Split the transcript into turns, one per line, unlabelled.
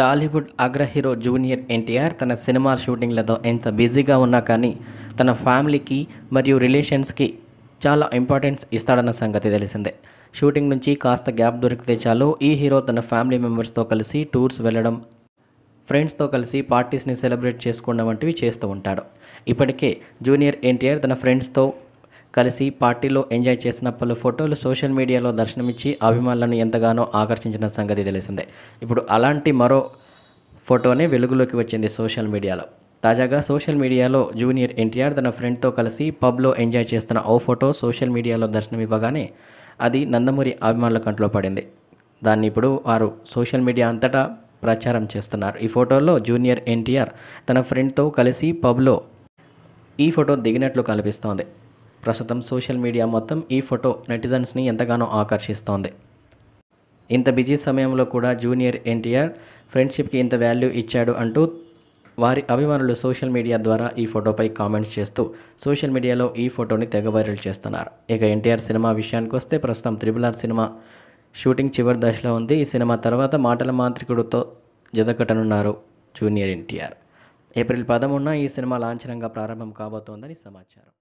టాలీవుడ్ అగ్ర hero junior NTR తన cinema షూటింగ్లతో ఎంత బిజీగా ఉన్నా కానీ తన ఫ్యామిలీకి మరియు రిలేషన్స్కి చాలా ఇంపార్టెన్స్ ఇస్తాడన్న సంగతి తెలిసిందే షూటింగ్ నుంచి కాస్త గ్యాప్ దొరికితే చాలు ఈ హీరో తన ఫ్యామిలీ మెంబర్స్తో కలిసి టూర్స్ వెళ్ళడం ఫ్రెండ్స్తో కలిసి పార్టీస్ని సెలబ్రేట్ చేసుకోవడం వంటివి చేస్తూ ఉంటాడు ఇప్పటికే జూనియర్ ఎన్టీఆర్ తన ఫ్రెండ్స్తో కలిసి పార్టీలో ఎంజాయ్ చేసిన పలు ఫోటోలు సోషల్ మీడియాలో దర్శనమిచ్చి అభిమానులను ఎంతగానో ఆకర్షించిన సంగతి తెలిసిందే ఇప్పుడు అలాంటి మరో ఫోటోనే వెలుగులోకి వచ్చింది సోషల్ మీడియాలో తాజాగా సోషల్ మీడియాలో జూనియర్ ఎన్టీఆర్ తన ఫ్రెండ్తో కలిసి పబ్లో ఎంజాయ్ చేస్తున్న ఓ ఫోటో సోషల్ మీడియాలో దర్శనమివ్వగానే అది నందమూరి అభిమానుల కంట్లో పడింది దాన్ని ఇప్పుడు వారు సోషల్ మీడియా అంతటా ప్రచారం చేస్తున్నారు ఈ ఫోటోలో జూనియర్ ఎన్టీఆర్ తన ఫ్రెండ్తో కలిసి పబ్లో ఈ ఫోటో దిగినట్లు కనిపిస్తోంది ప్రస్తుతం సోషల్ మీడియా మొత్తం ఈ ఫోటో నెటిజన్స్ని ఎంతగానో ఆకర్షిస్తోంది ఇంత బిజీ సమయంలో కూడా జూనియర్ ఎన్టీఆర్ ఫ్రెండ్షిప్కి ఇంత వాల్యూ ఇచ్చాడు అంటూ వారి అభిమానులు సోషల్ మీడియా ద్వారా ఈ ఫోటోపై కామెంట్స్ చేస్తూ సోషల్ మీడియాలో ఈ ఫోటోని తెగ వైరల్ చేస్తున్నారు ఇక ఎన్టీఆర్ సినిమా విషయానికి వస్తే ప్రస్తుతం త్రిబుల్ ఆర్ సినిమా షూటింగ్ చివరి దశలో ఉంది ఈ సినిమా తర్వాత మాటల మాంత్రికుడితో జతకట్టనున్నారు జూనియర్ ఎన్టీఆర్ ఏప్రిల్ పదమూడున ఈ సినిమా లాంఛనంగా ప్రారంభం కాబోతోందని సమాచారం